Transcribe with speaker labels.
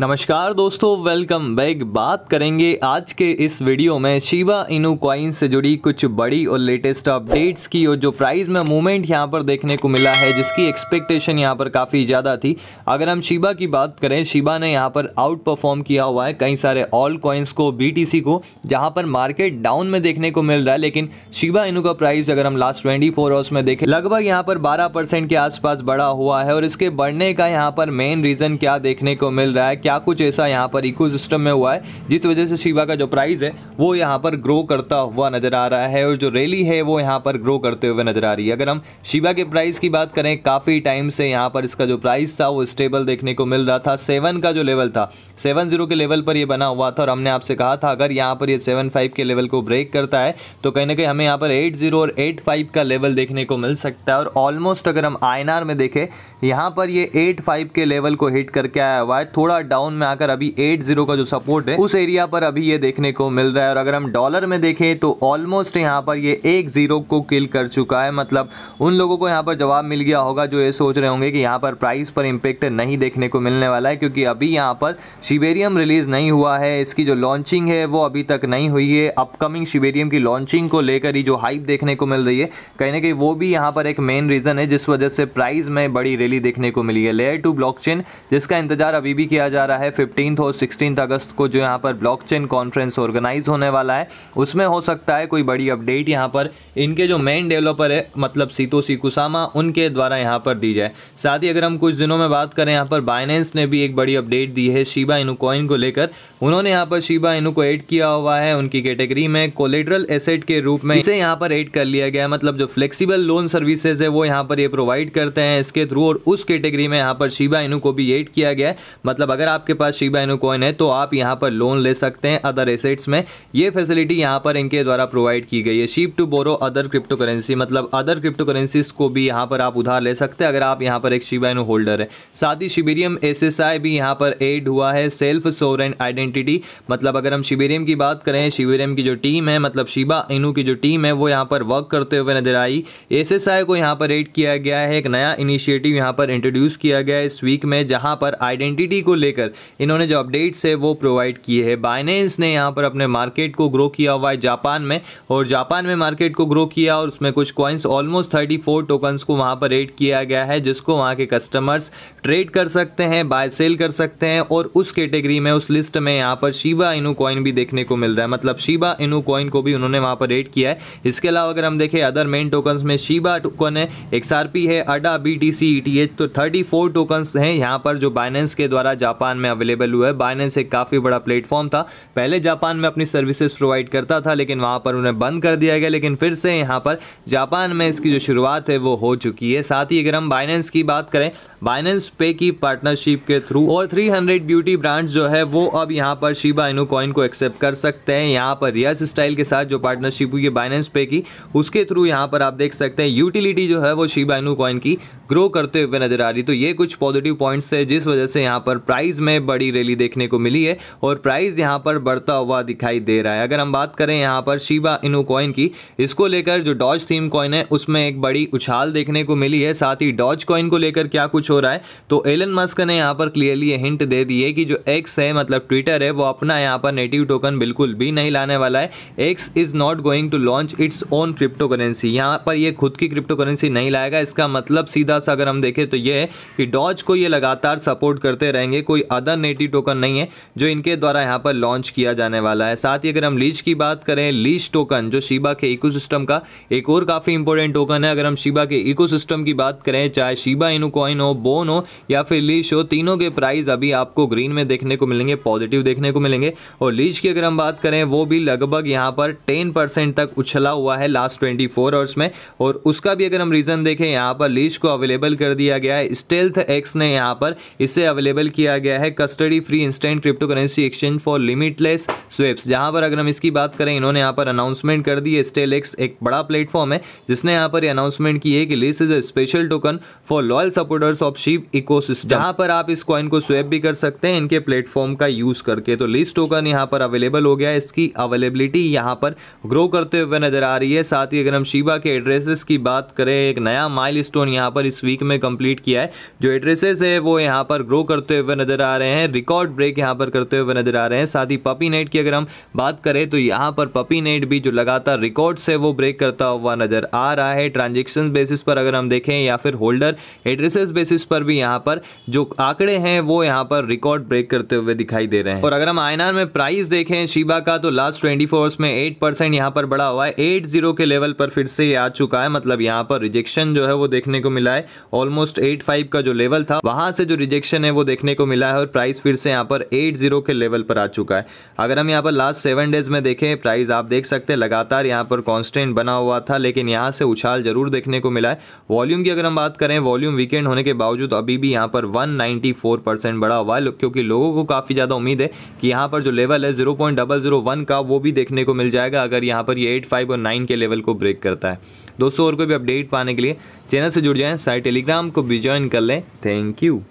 Speaker 1: नमस्कार दोस्तों welcome back बात करेंगे आज के इस वीडियो में शिबा इनू क्वाइन से जुड़ी कुछ बड़ी और लेटेस्ट अपडेट्स की और जो प्राइस में मूवमेंट यहां पर देखने को मिला है जिसकी एक्सपेक्टेशन यहां पर काफ़ी ज़्यादा थी अगर हम शिवा की बात करें शिबा ने यहां पर आउट परफॉर्म किया हुआ है कई सारे ऑल कॉइन्स को बी को जहाँ पर मार्केट डाउन में देखने को मिल रहा है लेकिन शिबा इनू का प्राइस अगर हम लास्ट ट्वेंटी फोर आवर्स में देखें लगभग यहाँ पर बारह के आसपास बढ़ा हुआ है और इसके बढ़ने का यहाँ पर मेन रीज़न क्या देखने को मिल रहा है क्या कुछ ऐसा यहाँ पर इको में हुआ है जिस वजह से शिवा का जो प्राइस है वो यहाँ पर ग्रो करता हुआ नजर आ रहा है और जो रैली है वो यहाँ पर ग्रो करते हुए नजर आ रही है अगर हम शिवा के प्राइस की बात करें काफ़ी टाइम से यहाँ पर इसका जो प्राइस था वो स्टेबल देखने को मिल रहा था सेवन का जो लेवल था सेवन जीरो के लेवल पर यह बना हुआ था और हमने आपसे कहा था अगर यहाँ पर ये सेवन फाइव के लेवल को ब्रेक करता है तो कहीं ना कहीं हमें यहाँ पर एट जीरो और एट फाइव का लेवल देखने को मिल सकता है और ऑलमोस्ट अगर हम आई में देखें यहाँ पर ये एट फाइव के लेवल को हिट करके आया हुआ है थोड़ा डाउन में आकर अभी एट जीरो का जो सपोर्ट है उस एरिया पर अभी ये देखने को मिल रहा है और अगर हम डॉलर में देखें तो ऑलमोस्ट यहाँ पर ये एक जीरो को किल कर चुका है मतलब उन लोगों को यहाँ पर जवाब मिल गया होगा जो ये सोच रहे होंगे कि यहाँ पर प्राइस पर इम्पेक्ट नहीं देखने को मिलने वाला है क्योंकि अभी यहाँ पर शिवेरियम रिलीज़ नहीं हुआ है इसकी जो लॉन्चिंग है वो अभी तक नहीं हुई है अपकमिंग शिवेरियम की लॉन्चिंग को लेकर ही जो हाइप देखने को मिल रही है कहीं ना कहीं वो भी यहाँ पर एक मेन रीज़न है जिस वजह से प्राइस में बड़ी डेली देखने को मिली है लेयर टू ब्लॉकचेन जिसका इंतजार अभी भी किया जा रहा है फिफ्टींथ और सिक्सटीन अगस्त को जो यहाँ पर ब्लॉकचेन कॉन्फ्रेंस ऑर्गेनाइज होने वाला है उसमें हो सकता है कोई बड़ी अपडेट यहाँ पर इनके जो मेन डेवलपर है मतलब सीतो सीकुसामा उनके द्वारा यहाँ पर दी जाए साथ ही अगर हम कुछ दिनों में बात करें यहाँ पर बाइनेंस ने भी एक बड़ी अपडेट दी है शिबा इनुकॉइन को लेकर उन्होंने यहाँ पर शिबा इनू को एड किया हुआ है उनकी कैटेगरी में कोलेट्रल एसेट के रूप में इसे यहाँ पर एड कर लिया गया मतलब जो फ्लेक्सीबल लोन सर्विसेज है वो यहाँ पर ये प्रोवाइड करते हैं इसके थ्रू और उस कैटेगरी में यहाँ पर शिबा इनू को भी एड किया गया है मतलब अगर आपके पास शिबा इनू कॉइन है तो आप यहाँ पर लोन ले सकते हैं अदर एसेट्स में ये फैसिलिटी यहाँ पर इनके द्वारा प्रोवाइड की गई है ship to borrow other cryptocurrency मतलब अदर क्रिप्टो करेंसीज को भी यहाँ पर आप उधार ले सकते हैं अगर आप यहाँ पर एक शिबा इनू होल्डर है साथ ही शिबेरियम एस भी यहाँ पर एड हुआ है सेल्फ सोवरेन आइडेंटिटी मतलब अगर हम शिबेरियम की बात करें शिबेरियम की जो टीम है मतलब शिबा इनू की जो टीम है वो यहाँ पर वर्क करते हुए नजर आई एस को यहाँ पर एड किया गया है एक नया इनिशिएटिव यहाँ पर इंट्रोड्यूस किया गया है इस वीक में जहाँ पर आइडेंटिटी को लेकर इन्होंने जो अपडेट्स है वो प्रोवाइड किए हैं बाइनेंस ने यहाँ पर अपने मार्केट को ग्रो किया हुआ है जापान में और जापान में मार्केट को ग्रो किया और उसमें कुछ coins almost thirty four tokens को वहाँ पर एड किया गया है जिसको वहाँ के कस्टमर्स ट्रेड कर सकते हैं बाय सेल कर सकते हैं और उस कैटेगरी में उस लिस्ट में यहाँ पर शिबा इनू कॉइन भी देखने को मिल रहा है मतलब शिबा इनू कॉइन को भी उन्होंने वहाँ पर एड किया है इसके अलावा अगर हम देखें अदर मेन टोकन्स में शिबा टोकन है एक्सआरपी है अडा बी टी ये तो 34 फोर टोकन्स हैं यहाँ पर जो बाइनेंस के द्वारा जापान में अवेलेबल हुआ है बाइनेंस एक काफ़ी बड़ा प्लेटफॉर्म था पहले जापान में अपनी सर्विसेज प्रोवाइड करता था लेकिन वहाँ पर उन्हें बंद कर दिया गया लेकिन फिर से यहाँ पर जापान में इसकी जो शुरुआत है वो हो चुकी है साथ ही अगर हम बाइनेंस की बात करें बाइनेंस पे की पार्टनरशिप के थ्रू और थ्री ब्यूटी ब्रांड्स जो है वो अब यहाँ पर शिबा इनू कॉइन को एक्सेप्ट कर सकते हैं यहाँ पर रियस स्टाइल के साथ जो पार्टनरशिप हुई है बाइनेंस पे की उसके थ्रू यहाँ पर आप देख सकते हैं यूटिलिटी जो है वो शिबा इनू कॉइन की ग्रो करते हुए नजर आ रही तो ये कुछ पॉजिटिव पॉइंट्स है जिस वजह से यहाँ पर प्राइस में बड़ी रैली देखने को मिली है और प्राइस यहाँ पर बढ़ता हुआ दिखाई दे रहा है अगर हम बात करें यहाँ पर शिबा इनो कॉइन की इसको लेकर जो डॉज थीम कॉइन है उसमें एक बड़ी उछाल देखने को मिली है साथ ही डॉज कॉइन को लेकर क्या कुछ हो रहा है तो एलन मस्क ने यहाँ पर क्लियरली हिंट दे दी है कि जो एक्स है मतलब ट्विटर है वो अपना यहाँ पर नेटिव टोकन बिल्कुल भी नहीं लाने वाला है X is not going to launch its own cryptocurrency यहाँ पर ये खुद की क्रिप्टो करेंसी नहीं लाएगा इसका मतलब सीधा सा अगर हम देखें देखें तो ये है कि डॉज को ये लगातार सपोर्ट करते रहेंगे कोई अदर नेटिव टोकन नहीं है जो इनके द्वारा यहाँ पर लॉन्च किया जाने वाला है साथ ही अगर हम लीच की बात करें लीच टोकन जो शिबा के इको का एक और काफ़ी इंपॉर्टेंट टोकन है अगर हम शिबा के इको की बात करें चाहे शिबा इनू कॉइन हो बोन हो या फिर लीच हो तीनों के प्राइस अभी आपको ग्रीन में देखने को मिलेंगे पॉजिटिव देखने को मिलेंगे और लीच की अगर हम बात करें वो भी लगभग यहाँ पर टेन परसेंट तक उछला हुआ है लास्ट ट्वेंटी फोर आवर्स में और उसका भी अगर हम रीज़न देखें यहाँ पर लीच को अवेलेबल कर दिया दिया गया है स्टेल्थ एक्स ने यहाँ पर इसे अवेलेबल किया गया है custody free instant cryptocurrency exchange for limitless swaps जहाँ पर अगर हम इसकी बात करें इन्होंने यहाँ पर अनाउंसमेंट कर दी है स्टेल एक्स एक बड़ा प्लेटफॉर्म है जिसने यहाँ पर अनाउंसमेंट की है कि Leash is a special token for loyal supporters of Shib eco जहाँ पर आप इस कॉइन को स्वेप भी कर सकते हैं इनके प्लेटफॉर्म का यूज करके तो लिस टोकन यहाँ पर अवेलेबल हो गया है इसकी अवेलेबिलिटी यहाँ पर ग्रो करते हुए नजर आ रही है साथ ही अगर हम शिबा के एड्रेसेस की बात करें एक नया माइलस्टोन स्टोन यहाँ पर इस वीक में कम कंप्लीट किया है जो एड्रेसेस है वो यहाँ पर ग्रो करते हुए नजर आ रहे हैं रिकॉर्ड ब्रेक यहाँ पर करते हुए नजर आ रहे हैं साथ ही पपी नेट की अगर हम बात करें तो यहाँ पर पपी नेट भी जो लगातार रिकॉर्ड्स है वो ब्रेक करता हुआ नजर आ रहा है ट्रांजेक्शन बेसिस पर अगर हम देखें या फिर होल्डर एड्रेसेस बेसिस पर भी यहाँ पर जो आंकड़े हैं वो यहाँ पर रिकॉर्ड ब्रेक करते हुए दिखाई दे रहे हैं और अगर हम आयनार में प्राइस देखें शिबा का तो लास्ट ट्वेंटी फोर में एट परसेंट यहाँ पर बढ़ा हुआ है एट जीरो के लेवल पर फिर से आ चुका है मतलब यहाँ पर रिजेक्शन जो है वो देखने को मिला है ऑलमोस्ट ऑलमोस्ट एट फाइव का जो लेवल था वहां से जो रिजेक्शन है वो देखने को मिला है और प्राइस फिर से यहाँ पर एट जीरो के लेवल पर आ चुका है अगर हम यहाँ पर लास्ट सेवन डेज में देखें प्राइस आप देख सकते हैं लगातार यहाँ पर कॉन्स्टेंट बना हुआ था लेकिन यहाँ से उछाल जरूर देखने को मिला है वॉल्यूम की अगर हम बात करें वॉल्यूम वीकेंड होने के बावजूद अभी भी यहाँ पर वन बढ़ा हुआ है क्योंकि लोगों को काफ़ी ज़्यादा उम्मीद है कि यहाँ पर जो लेवल है जीरो का वो भी देखने को मिल जाएगा अगर यहाँ पर ये एट और नाइन के लेवल को ब्रेक करता है दोस्तों और कोई भी अपडेट पाने के लिए चैनल से जुड़ जाएँ सारे टेलीग्राम को भी ज्वाइन कर लें थैंक यू